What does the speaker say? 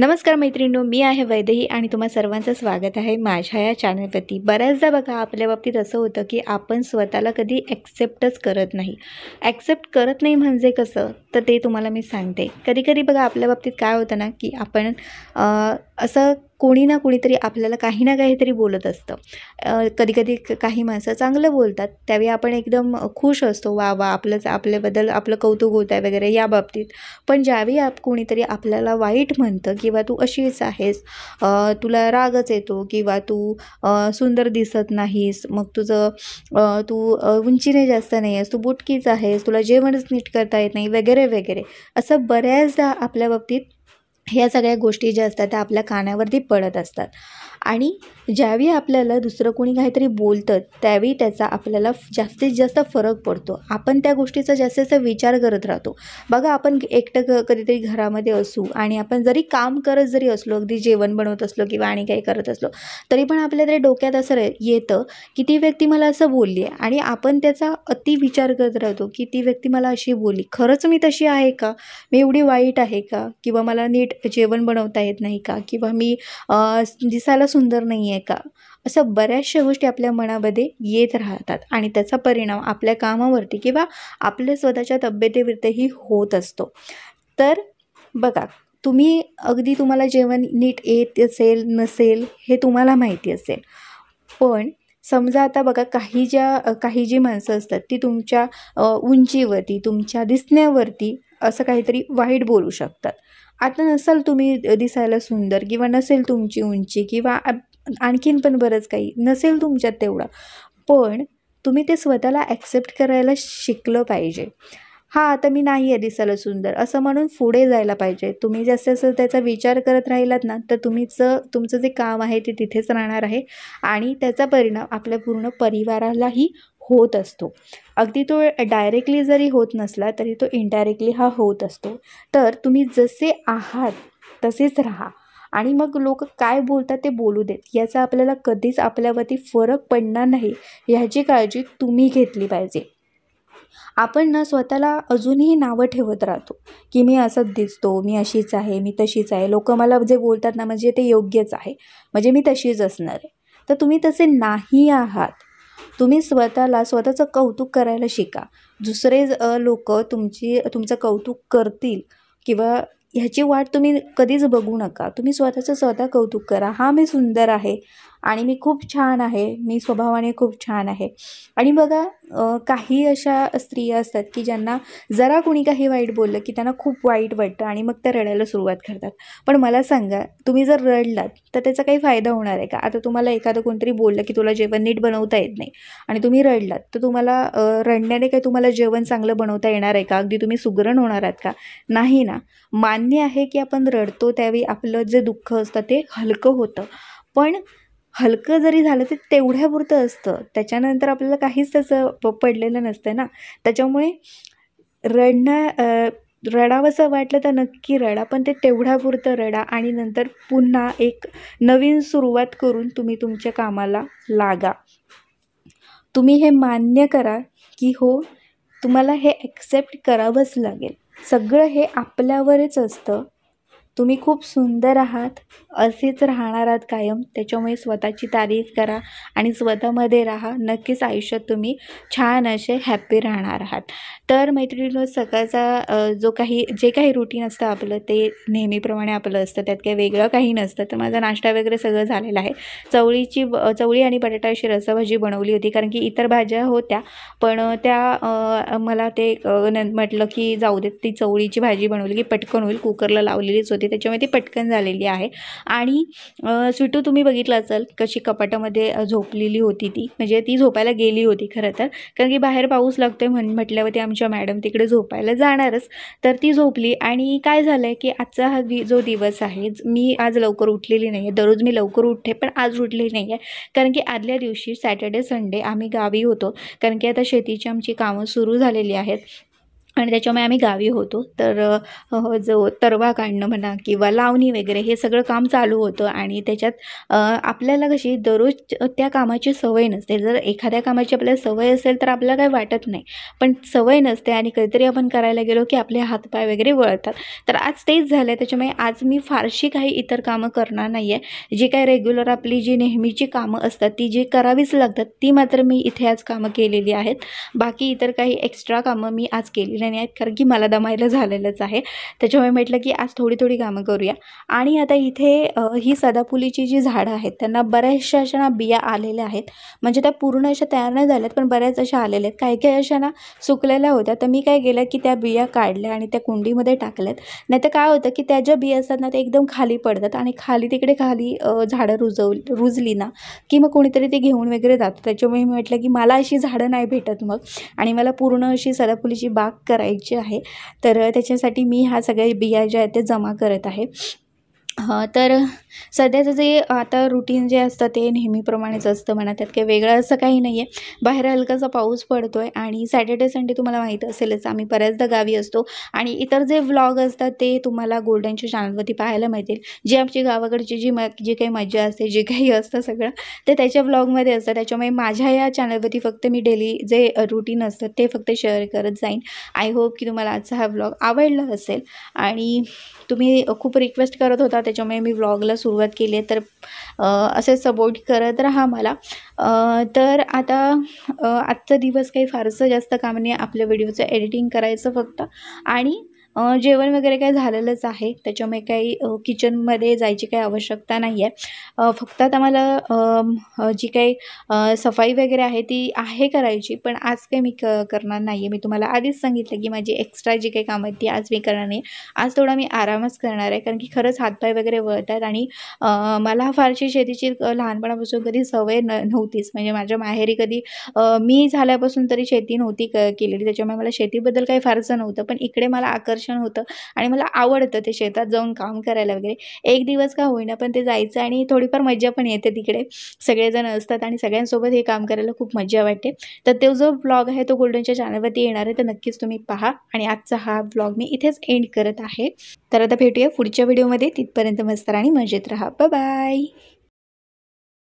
नमस्कार मैत्रिणींनो मी आहे वैदेही आणि तुम्हा सर्वांचं स्वागत आहे माझ्या या चॅनलवरती बऱ्याचदा बघा आपल्या बाबतीत असं होतं की आपण स्वतःला कधी ॲक्सेप्टच करत नाही ॲक्सेप्ट करत नाही म्हणजे कसं तर ते तुम्हाला मी सांगते कधी कधी बघा आपल्या बाबतीत काय होतं ना की आपण असं कोणी ना कोणीतरी आपल्याला काही ना काहीतरी बोलत असतं कधीकधी काही माणसं चांगलं बोलतात त्यावेळी आपण एकदम खुश असतो वा वा आपलंच आपल्याबद्दल आपलं कौतुक होत आहे वगैरे या बाबतीत पण ज्यावेळी आप कोणीतरी आपल्याला वाईट म्हणतं किंवा तू अशीच आहेस तुला रागच येतो किंवा तू सुंदर दिसत नाहीस मग तुझं तू उंचीने जास्त नाही आहेस तू बुटकीच आहेस तुला जेवणच नीट करता येत नाही वगैरे वगैरे असं बऱ्याचदा आपल्या बाबतीत ह्या सगळ्या गोष्टी ज्या असतात त्या आपल्या कानावरती पडत असतात आणि ज्यावेळी आपल्याला दुसरं कोणी काहीतरी बोलतं त्यावेळी त्याचा आपल्याला जास्तीत जास्त फरक पडतो आपण त्या गोष्टीचा जास्तीत विचार करत राहतो बघा आपण एकटं क कधीतरी घरामध्ये असू आणि आपण जरी काम करत जरी असलो अगदी जेवण बनवत असलो किंवा आणि काही करत असलो तरी पण आपल्या तरी डोक्यात असं येतं की ती व्यक्ती मला असं बोलली आहे आणि आपण त्याचा अति विचार करत राहतो की ती व्यक्ती मला अशी बोलली खरंच मी तशी आहे का मी एवढी वाईट आहे का किंवा मला नीट जेवण बनवता येत नाही का किंवा मी दिसायला सुंदर नाही आहे आहे का असं बऱ्याचशा गोष्टी आपल्या मनामध्ये येत राहतात आणि त्याचा परिणाम आपल्या कामावरती किंवा आपल्या स्वतःच्या तब्येतीवरतीही होत असतो तर बघा तुम्ही अगदी तुम्हाला जेवण नीट येत असेल नसेल हे तुम्हाला माहिती असेल पण समजा आता बघा काही ज्या काही जी माणसं असतात ती तुमच्या उंचीवरती तुमच्या दिसण्यावरती असं काहीतरी वाईट बोलू शकतात आता नसाल तुम्ही दिसायला सुंदर किंवा नसेल तुमची उंची किंवा आणखीन पण बरंच काही नसेल तुमच्यात तेवढं पण तुम्ही ते स्वतःला ॲक्सेप्ट करायला शिकलं पाहिजे हा आता मी नाही आहे दिसायला सुंदर असं म्हणून पुढे जायला पाहिजे तुम्ही जास्त असं त्याचा विचार करत राहिलात ना तर तुम्हीचं तुमचं जे काम आहे ते तिथेच राहणार आहे आणि त्याचा परिणाम आपल्या पूर्ण परिवारालाही होत असतो अगदी तो डायरेक्टली जरी होत नसला तरी तो इनडायरेक्टली हा होत असतो तर तुम्ही जसे आहात तसेच राहा आणि मग लोक काय बोलतात ते बोलू देत याचा आपल्याला कधीच आपल्यावरती फरक पडणार नाही ह्याची काळजी तुम्ही घेतली पाहिजे आपण ना स्वतःला अजूनही नावं ठेवत राहतो की मी असंच दिसतो मी अशीच आहे मी तशीच आहे लोक मला जे बोलतात ना म्हणजे ते योग्यच आहे म्हणजे मी तशीच असणार आहे तर तुम्ही तसे नाही आहात तुम्ही स्वतःला स्वतःचं कौतुक करायला शिका दुसरे लोक तुमची तुमचं कौतुक करतील किंवा ह्याची वाट तुम्ही कधीच बघू नका तुम्ही स्वतःचं स्वतः कौतुक करा हा मी सुंदर आहे आणि मी खूप छान आहे मी स्वभावाने खूप छान आहे आणि बघा काही अशा स्त्रिया असतात की ज्यांना जरा कोणी काही वाईट बोललं की त्यांना खूप वाईट वाटतं आणि मग त्या रडायला सुरुवात करतात पण मला सांगा तुम्ही जर रडलात तर त्याचा काही फायदा होणार आहे का आता तुम्हाला एखादं कोणतरी बोललं की तुला जेवण नीट बनवता येत नाही आणि तुम्ही रडलात तर तुम्हाला रडण्याने काही तुम्हाला जेवण चांगलं बनवता येणार आहे का अगदी तुम्ही सुगरण होणार आहात का नाही ना मान्य आहे की आपण रडतो त्यावेळी आपलं जे दुःख असतं ते हलकं होतं पण हलकं जरी झालं ते तेवढ्यापुरतं असतं त्याच्यानंतर आपल्याला काहीच त्याचं प पडलेलं नसतं ना त्याच्यामुळे रडणं रडावंसं वाटलं तर नक्की रडा पण ते तेवढ्यापुरतं रडा आणि नंतर पुन्हा एक नवीन सुरुवात करून तुम्ही तुमच्या कामाला लागा तुम्ही हे मान्य करा की हो तुम्हाला हे ॲक्सेप्ट करावंच लागेल सगळं हे आपल्यावरच असतं तुम्ही खूप सुंदर आहात असेच राहणार आहात कायम त्याच्यामुळे स्वतःची तारीफ करा आणि स्वतःमध्ये राहा नक्कीच आयुष्यात तुम्ही छान असे हॅप्पी राहणार आहात तर मैत्रिणीनं सकाळचा जो काही जे काही रुटीन असतं आपलं ते नेहमीप्रमाणे आपलं असतं त्यात काही वेगळं काही नसतं तर माझा नाश्ता वगैरे सगळं झालेलं आहे चवळीची चवळी आणि अशी रसभाजी बनवली होती कारण की इतर भाज्या होत्या पण त्या मला ते म्हटलं की जाऊ देत ती चवळीची भाजी बनवली की पटकन होईल कुकरला लावलेलीच होती होती त्याच्यामुळे ती पटकन झालेली आहे आणि स्वीटू तुम्ही बघितलं असाल कशी कपाटामध्ये झोपलेली होती ती म्हणजे ती झोपायला गेली होती खरं तर कारण की बाहेर पाऊस लागतो आहे म्हण म्हटल्यावरती आमच्या मॅडम तिकडे झोपायला जाणारच तर ती झोपली आणि काय झालं की आजचा हा जो दिवस आहे मी आज लवकर उठलेली नाही आहे दररोज मी लवकर उठते पण आज उठलेली नाही आहे कारण की आदल्या दिवशी सॅटर्डे संडे आम्ही गावी होतो कारण की आता शेतीची आमची कामं सुरू झालेली आहेत आणि त्याच्यामुळे आम्ही गावी होतो तर जो तरवा काढणं म्हणा किंवा लावणी वगैरे हे सगळं काम चालू होतं आणि त्याच्यात आपल्याला कशी दररोज त्या कामाची सवय नसते जर एखाद्या कामाची आपल्याला सवय असेल तर आपल्याला काही वाटत नाही पण सवय नसते आणि कधीतरी आपण करायला गेलो की आपले हातपाय वगैरे वळतात तर आज तेच झालं आहे त्याच्यामुळे आज मी फारशी काही इतर कामं करणार नाही आहे जी काही रेग्युलर आपली जी नेहमीची कामं असतात ती जी करावीच लागतात ती मात्र मी इथे आज कामं केलेली आहेत बाकी इतर काही एक्स्ट्रा कामं मी आज केली नाही महिन्याने आहेत कारण की मला दमायला झालेलंच आहे त्याच्यामुळे म्हटलं की आज थोडी थोडी कामं करूया आणि आता इथे ही सदाफुलीची जी झाडं आहेत त्यांना बऱ्याचशा अशा ना बिया आलेल्या आहेत म्हणजे त्या पूर्ण अशा तयार नाही झाल्यात पण बऱ्याच अशा आलेल्या आहेत काही काही अशा ना सुकलेल्या होत्या तर मी काय केलं की त्या बिया काढल्या आणि त्या कुंडीमध्ये टाकल्यात नाही काय होतं की त्या ज्या बिया असतात ना त्या एकदम खाली पडतात आणि खाली तिकडे खाली झाडं रुजव रुजली ना की मग कोणीतरी ते घेऊन वगैरे जातो त्याच्यामुळे मी म्हटलं की मला अशी झाडं नाही भेटत मग आणि मला पूर्ण अशी सदाफुलीची बाग करायची आहे तर त्याच्यासाठी मी ह्या सगळ्या बिया ज्या आहेत ते जमा करत आहे तर सध्याचं जे आता रुटीन जे असतं ते नेहमीप्रमाणेच असतं म्हणा त्यात काही वेगळं असं काही नाही आहे बाहेर हलकासा पाऊस पडतो आहे आणि सॅटर्डे संडे तुम्हाला माहीत असेलच आम्ही बऱ्याचदा गावी असतो आणि इतर जे व्लॉग असतात ते तुम्हाला गोल्डनच्या चॅनलवरती पाहायला मिळतील जी आमची गावाकडची जी म जी काही मजा असते जे काही असतं सगळं ते त्याच्या व्लॉगमध्ये असतं त्याच्यामुळे माझ्या या चॅनलवरती फक्त मी डेली जे रुटीन असतं ते फक्त शेअर करत जाईन आय होप की तुम्हाला आजचा हा व्लॉग आवडला असेल आणि तुम्ही खूप रिक्वेस्ट करत होता त्याच्यामुळे मी व्लॉगला सुरुवात केली आहे तर असे सपोर्ट करत राहा मला तर आता आजचा दिवस काही फारसं जास्त काम नाही आपल्या व्हिडिओचं एडिटिंग करायचं फक्त आणि जेवण वगैरे काय झालेलंच आहे त्याच्यामुळे काही किचनमध्ये जायची काही आवश्यकता नाही आहे फक्त आता मला जी काही सफाई वगैरे आहे ती आहे करायची पण आज काही मी क करणार नाही आहे मी तुम्हाला आधीच सांगितलं की माझी एक्स्ट्रा जी काही कामं आहेत ती आज मी करणार नाही आज थोडा मी आरामच करणार आहे कारण की खरंच हातपाय वगैरे वळतात आणि मला फारशी शेतीची लहानपणापासून कधी सवय न नव्हतीच म्हणजे माझ्या माहेरी कधी मी झाल्यापासून तरी शेती नव्हती क केलेली त्याच्यामुळे मला शेतीबद्दल काही फारसं नव्हतं पण इकडे मला आकर्षण होतं आणि मला आवडतं ते शेतात जाऊन काम करायला वगैरे एक दिवस का होईना पण ते जायचं आणि थोडीफार मज्जा पण येते तिकडे सगळेजण असतात आणि सगळ्यांसोबत हे काम करायला खूप मज्जा वाटते तर तो जो ब्लॉग आहे तो गोल्डनच्या चॅनलवरती येणार आहे तर नक्कीच तुम्ही पहा आणि आजचा हा ब्लॉग मी इथेच एंड करत आहे तर आता भेटूया पुढच्या व्हिडिओमध्ये तिथपर्यंत मस्त आणि मजेत राहा बाय